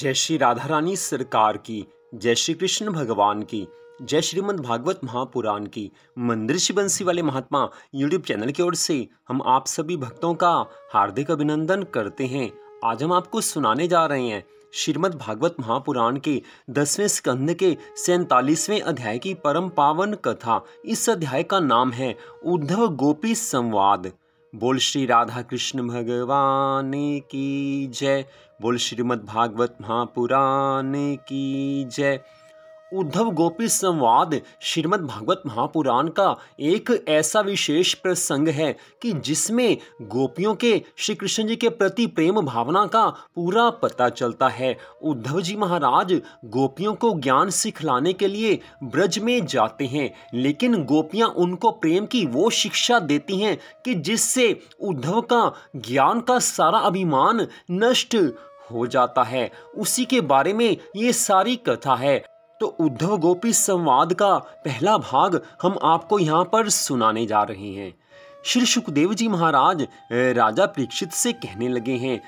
जय श्री राधा रानी सरकार की जय श्री कृष्ण भगवान की जय श्रीमद् भागवत महापुराण की मंदिर श्री बंसी वाले महात्मा यूट्यूब चैनल की ओर से हम आप सभी भक्तों का हार्दिक अभिनंदन करते हैं आज हम आपको सुनाने जा रहे हैं श्रीमद् भागवत महापुराण के दसवें स्कंध के सैंतालीसवें अध्याय की परम पावन कथा इस अध्याय का नाम है उद्धव गोपी संवाद बोल श्री राधा कृष्ण भगवान की जय बोल श्रीमद्भागवत महापुराण की जय उद्धव गोपी संवाद श्रीमद् भागवत महापुराण का एक ऐसा विशेष प्रसंग है कि जिसमें गोपियों के श्री कृष्ण जी के प्रति प्रेम भावना का पूरा पता चलता है उद्धव जी महाराज गोपियों को ज्ञान सिखलाने के लिए ब्रज में जाते हैं लेकिन गोपियां उनको प्रेम की वो शिक्षा देती हैं कि जिससे उद्धव का ज्ञान का सारा अभिमान नष्ट हो जाता है उसी के बारे में ये सारी कथा है तो उद्धव गोपी संवाद का पहला भाग हम आपको यहाँ पर सुनाने जा रहे हैं श्री सुखदेव जी महाराज राजा परीक्षित से कहने लगे हैं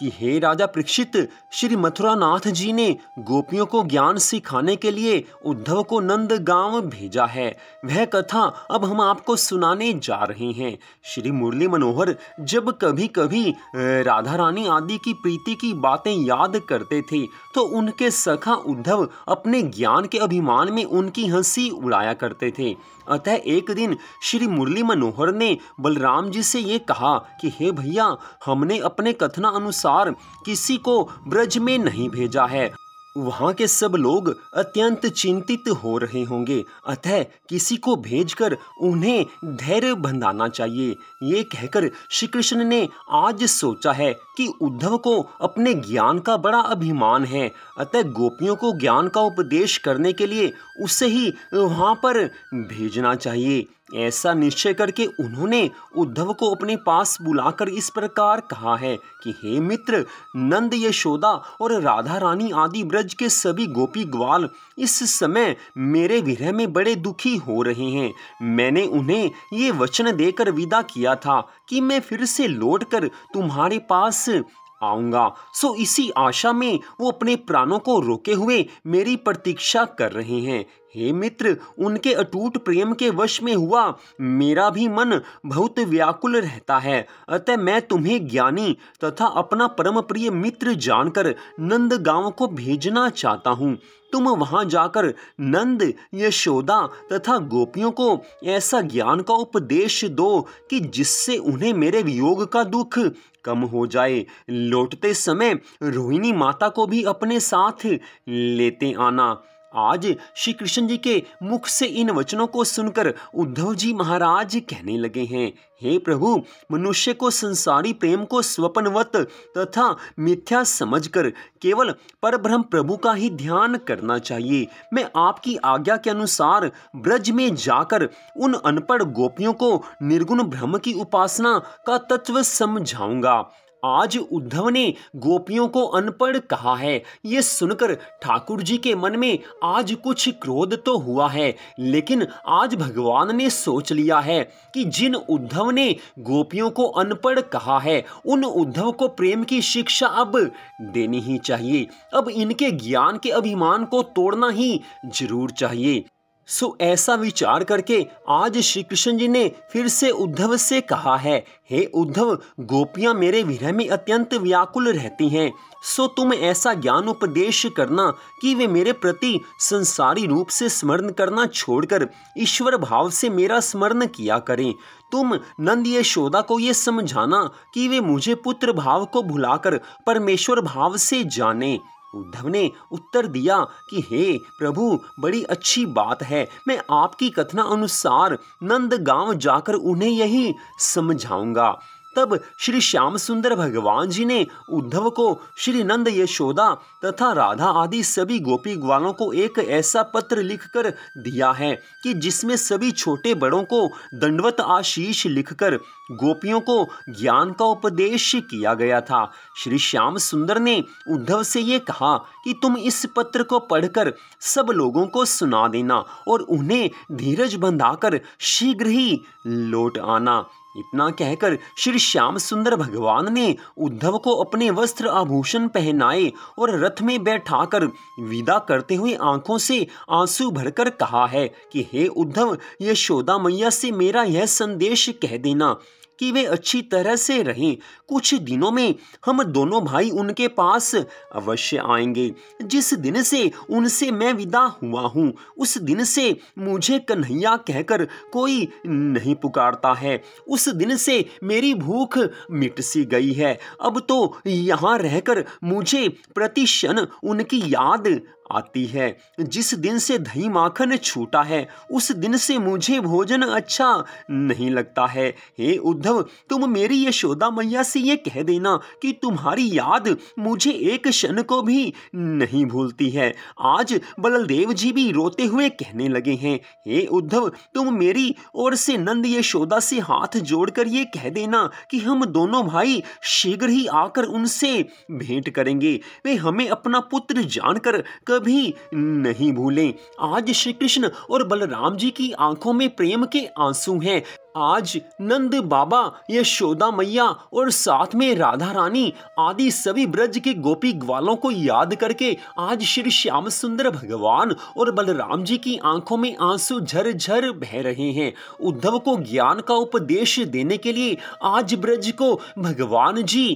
कि हे राजा परीक्षित श्री मथुरानाथ जी ने गोपियों को ज्ञान सिखाने के लिए उद्धव को नंद गांव भेजा है वह कथा अब हम आपको सुनाने जा रहे हैं श्री मुरली मनोहर जब कभी कभी राधा रानी आदि की प्रीति की बातें याद करते थे तो उनके सखा उद्धव अपने ज्ञान के अभिमान में उनकी हंसी उड़ाया करते थे अतः एक दिन श्री मुरली मनोहर ने बलराम जी से ये कहा कि हे भैया हमने अपने कथना अनुसार किसी को ब्रज में नहीं भेजा है वहाँ के सब लोग अत्यंत चिंतित हो रहे होंगे अतः किसी को भेजकर उन्हें धैर्य बंधाना चाहिए ये कहकर श्री कृष्ण ने आज सोचा है कि उद्धव को अपने ज्ञान का बड़ा अभिमान है अतः गोपियों को ज्ञान का उपदेश करने के लिए उसे ही वहाँ पर भेजना चाहिए ऐसा निश्चय करके उन्होंने उद्धव को अपने पास बुलाकर इस प्रकार कहा है कि हे मित्र नंद यशोदा और राधा रानी आदि ब्रज के सभी गोपी ग्वाल इस समय मेरे विरह में बड़े दुखी हो रहे हैं मैंने उन्हें ये वचन देकर विदा किया था कि मैं फिर से लौटकर तुम्हारे पास आऊंगा सो इसी आशा में वो अपने प्राणों को रोके हुए मेरी प्रतीक्षा कर रहे हैं हे मित्र उनके अटूट प्रेम के वश में हुआ मेरा भी मन बहुत व्याकुल रहता है अतः मैं तुम्हें ज्ञानी तथा अपना परम प्रिय मित्र जानकर नंद गांव को भेजना चाहता हूँ तुम वहाँ जाकर नंद यशोदा तथा गोपियों को ऐसा ज्ञान का उपदेश दो कि जिससे उन्हें मेरे वियोग का दुख कम हो जाए लौटते समय रोहिणी माता को भी अपने साथ लेते आना आज श्री कृष्ण जी के मुख से इन वचनों को सुनकर उद्धव जी महाराज कहने लगे हैं हे प्रभु मनुष्य को संसारी प्रेम को स्वपनवत तथा मिथ्या समझकर केवल परब्रह्म प्रभु का ही ध्यान करना चाहिए मैं आपकी आज्ञा के अनुसार ब्रज में जाकर उन अनपढ़ गोपियों को निर्गुण ब्रह्म की उपासना का तत्व समझाऊंगा आज उद्धव ने गोपियों को अनपढ़ कहा है ये सुनकर ठाकुर जी के मन में आज कुछ क्रोध तो हुआ है लेकिन आज भगवान ने सोच लिया है कि जिन उद्धव ने गोपियों को अनपढ़ कहा है उन उद्धव को प्रेम की शिक्षा अब देनी ही चाहिए अब इनके ज्ञान के अभिमान को तोड़ना ही जरूर चाहिए सो ऐसा विचार करके आज श्री कृष्ण जी ने फिर से उद्धव से कहा है हे उद्धव गोपियां मेरे विरह में अत्यंत व्याकुल रहती हैं सो तुम ऐसा ज्ञान उपदेश करना कि वे मेरे प्रति संसारी रूप से स्मरण करना छोड़कर ईश्वर भाव से मेरा स्मरण किया करें तुम नंद यशोदा को ये समझाना कि वे मुझे पुत्र भाव को भुलाकर परमेश्वर भाव से जाने उद्धव ने उत्तर दिया कि हे प्रभु बड़ी अच्छी बात है मैं आपकी कथना अनुसार नंदगांव जाकर उन्हें यही समझाऊंगा तब श्री श्याम सुंदर भगवान जी ने उद्धव को श्री नंद यशोदा तथा राधा आदि सभी गोपी ग्वालों को एक ऐसा पत्र लिखकर दिया है कि जिसमें सभी छोटे बड़ों को दंडवत आशीष लिखकर गोपियों को ज्ञान का उपदेश किया गया था श्री श्याम सुंदर ने उद्धव से ये कहा कि तुम इस पत्र को पढ़कर सब लोगों को सुना देना और उन्हें धीरज बंधाकर शीघ्र ही लौट आना इतना कहकर श्री श्याम सुंदर भगवान ने उद्धव को अपने वस्त्र आभूषण पहनाए और रथ में बैठाकर विदा करते हुए आंखों से आंसू भरकर कहा है कि हे उद्धव यशोदा मैया से मेरा यह संदेश कह देना कि वे अच्छी तरह से रहें कुछ दिनों में हम दोनों भाई उनके पास अवश्य आएंगे जिस दिन से उनसे मैं विदा हुआ हूँ उस दिन से मुझे कन्हैया कहकर कोई नहीं पुकारता है उस दिन से मेरी भूख मिट सी गई है अब तो यहाँ रहकर मुझे प्रतिशन उनकी याद आती है जिस दिन से दही माखन छूटा है उस दिन से मुझे भोजन अच्छा नहीं लगता है हे उद्धव तुम मेरी यशोदा मैया से ये कह देना कि तुम्हारी याद मुझे एक क्षण को भी नहीं भूलती है आज बलदेव जी भी रोते हुए कहने लगे हैं हे उद्धव तुम मेरी ओर से नंद यशोदा से हाथ जोड़कर ये कह देना कि हम दोनों भाई शीघ्र ही आकर उनसे भेंट करेंगे वे हमें अपना पुत्र जानकर कभी नहीं भूलें आज श्री कृष्ण और बलराम जी की आंखों में प्रेम के आंसू हैं आज नंद बाबा यशोदा मैया और साथ में राधा रानी आदि सभी ब्रज के गोपी ग्वालों को याद करके आज श्री श्याम सुंदर भगवान और बलराम जी की आंखों में आंसू झरझर बह रहे हैं उद्धव को ज्ञान का उपदेश देने के लिए आज ब्रज को भगवान जी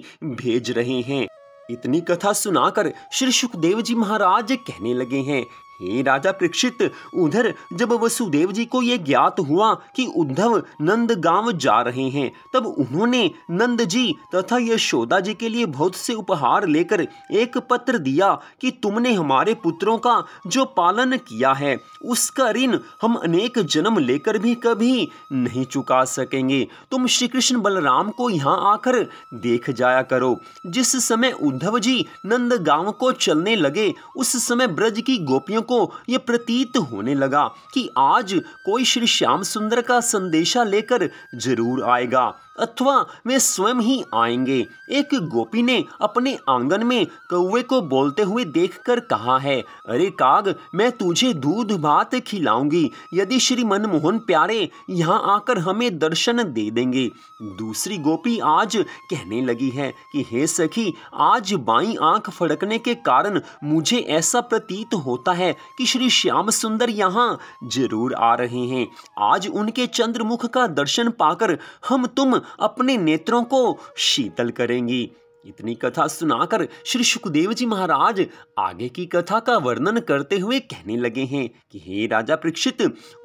भेज रहे हैं इतनी कथा सुनाकर श्री सुखदेव जी महाराज कहने लगे हैं हे राजा प्रक्षित उधर जब वसुदेव जी को यह ज्ञात हुआ कि उद्धव नंद गांव जा रहे हैं तब उन्होंने नंद जी तथा यशोदा जी के लिए बहुत से उपहार लेकर एक पत्र दिया कि तुमने हमारे पुत्रों का जो पालन किया है उसका ऋण हम अनेक जन्म लेकर भी कभी नहीं चुका सकेंगे तुम श्री कृष्ण बलराम को यहाँ आकर देख जाया करो जिस समय उद्धव जी नंद गांव को चलने लगे उस समय ब्रज की गोपियों को यह प्रतीत होने लगा कि आज कोई श्री श्याम सुंदर का संदेशा लेकर जरूर आएगा अथवा वे स्वयं ही आएंगे एक गोपी ने अपने आंगन में कौवे को बोलते हुए देखकर कहा है अरे काग मैं तुझे दूध भात खिलाऊंगी यदि श्री मनमोहन प्यारे यहाँ आकर हमें दर्शन दे देंगे दूसरी गोपी आज कहने लगी है कि हे सखी आज बाई आंख फड़कने के कारण मुझे ऐसा प्रतीत होता है कि श्री श्याम सुंदर यहाँ जरूर आ रहे हैं आज उनके चंद्रमुख का दर्शन पाकर हम तुम अपने नेत्रों को शीतल करेंगी इतनी कथा सुनाकर श्री सुखदेव जी महाराज आगे की कथा का वर्णन करते हुए कहने लगे हैं कि हे राजा प्रक्षित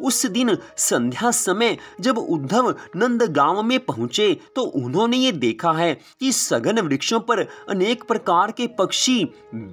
उस दिन संध्या समय जब उद्धव नंद गांव में पहुंचे तो उन्होंने ये देखा है कि सघन वृक्षों पर अनेक प्रकार के पक्षी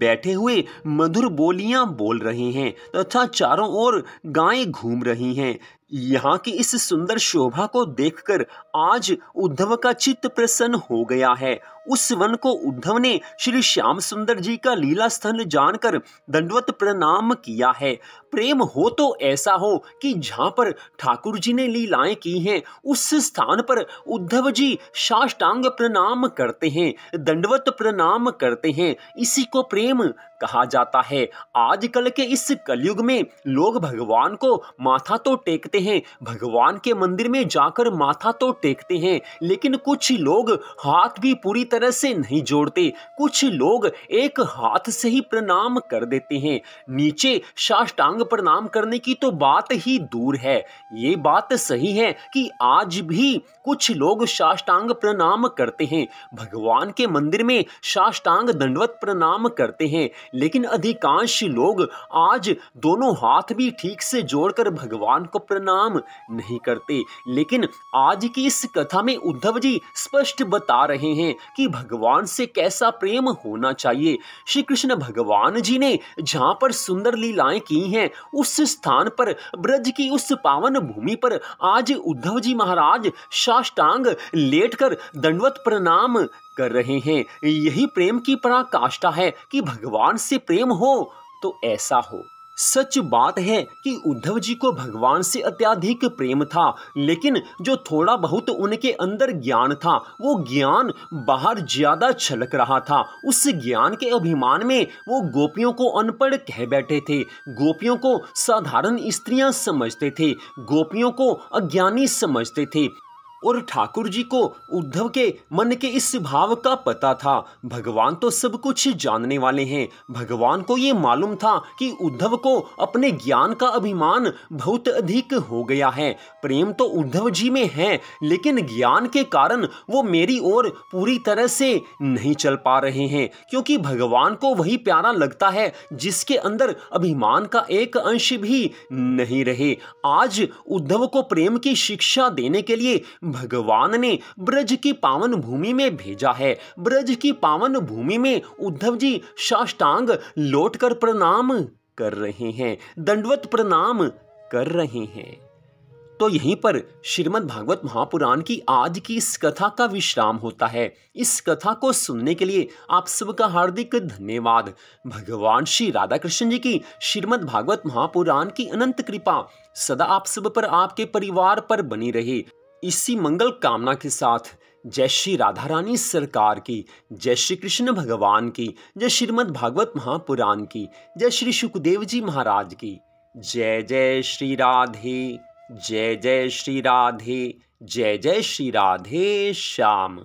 बैठे हुए मधुर बोलियां बोल रहे हैं तथा चारों ओर गायें घूम रही हैं यहाँ की इस सुंदर शोभा को देखकर आज उद्धव का चित्त प्रसन्न हो गया है उस वन को उद्धव ने श्री श्याम सुंदर जी का लीला स्थल जानकर दंडवत प्रणाम किया है प्रेम हो तो ऐसा हो कि जहाँ पर ठाकुर जी ने लीलाएं की हैं उस स्थान पर उद्धव जी साष्टांग प्रणाम करते हैं दंडवत प्रणाम करते हैं इसी को प्रेम कहा जाता है आजकल के इस कलयुग में लोग भगवान को माथा तो टेकते हैं भगवान के मंदिर में जाकर माथा तो टेकते हैं लेकिन कुछ लोग हाथ भी पूरी तरह से नहीं जोड़ते कुछ लोग एक हाथ से ही प्रणाम कर देते हैं नीचे साष्टांग प्रणाम करने की तो बात ही दूर है ये बात सही है कि आज भी कुछ लोग साष्टांग प्रणाम करते हैं भगवान के मंदिर में साष्टांग दंडवत प्रणाम करते हैं लेकिन अधिकांश लोग आज दोनों हाथ भी ठीक से जोड़कर भगवान को प्रणाम नहीं करते लेकिन आज की इस कथा में उद्धव जी स्पष्ट बता रहे हैं कि भगवान से कैसा प्रेम होना चाहिए श्री कृष्ण भगवान जी ने जहाँ पर सुंदर लीलाएं की हैं उस स्थान पर ब्रज की उस पावन भूमि पर आज उद्धव जी महाराज साष्टांग लेटकर दंडवत प्रणाम कर रहे हैं यही प्रेम की पराकाष्ठा है कि भगवान भगवान से प्रेम हो तो ऐसा हो सच बात है कि उद्धव जी को भगवान से अत्याधिक प्रेम था लेकिन जो थोड़ा बहुत उनके अंदर ज्ञान था वो ज्ञान बाहर ज्यादा छलक रहा था उस ज्ञान के अभिमान में वो गोपियों को अनपढ़ कह बैठे थे गोपियों को साधारण स्त्रियां समझते थे गोपियों को अज्ञानी समझते थे और ठाकुर जी को उद्धव के मन के इस भाव का पता था भगवान तो सब कुछ जानने वाले हैं भगवान को ये मालूम था कि उद्धव को अपने ज्ञान का अभिमान बहुत अधिक हो गया है प्रेम तो उद्धव जी में है लेकिन ज्ञान के कारण वो मेरी ओर पूरी तरह से नहीं चल पा रहे हैं क्योंकि भगवान को वही प्यारा लगता है जिसके अंदर अभिमान का एक अंश भी नहीं रहे आज उद्धव को प्रेम की शिक्षा देने के लिए भगवान ने ब्रज की पावन भूमि में भेजा है ब्रज की पावन भूमि में उद्धव जी साष्टांग लौटकर प्रणाम कर रहे हैं दंडवत प्रणाम कर रहे हैं तो यहीं पर श्रीमद् भागवत महापुराण की आज की इस कथा का विश्राम होता है इस कथा को सुनने के लिए आप सबका हार्दिक धन्यवाद भगवान श्री राधा कृष्ण जी की श्रीमद् भागवत महापुराण की अनंत कृपा सदा आप सब पर आपके परिवार पर बनी रहे इसी मंगल कामना के साथ जय श्री राधा रानी सरकार की जय श्री कृष्ण भगवान की जय श्रीमद् भागवत महापुराण की जय श्री सुखदेव जी महाराज की जय जय श्री राधे जय जय श्री राधे जय जय श्री राधे श्याम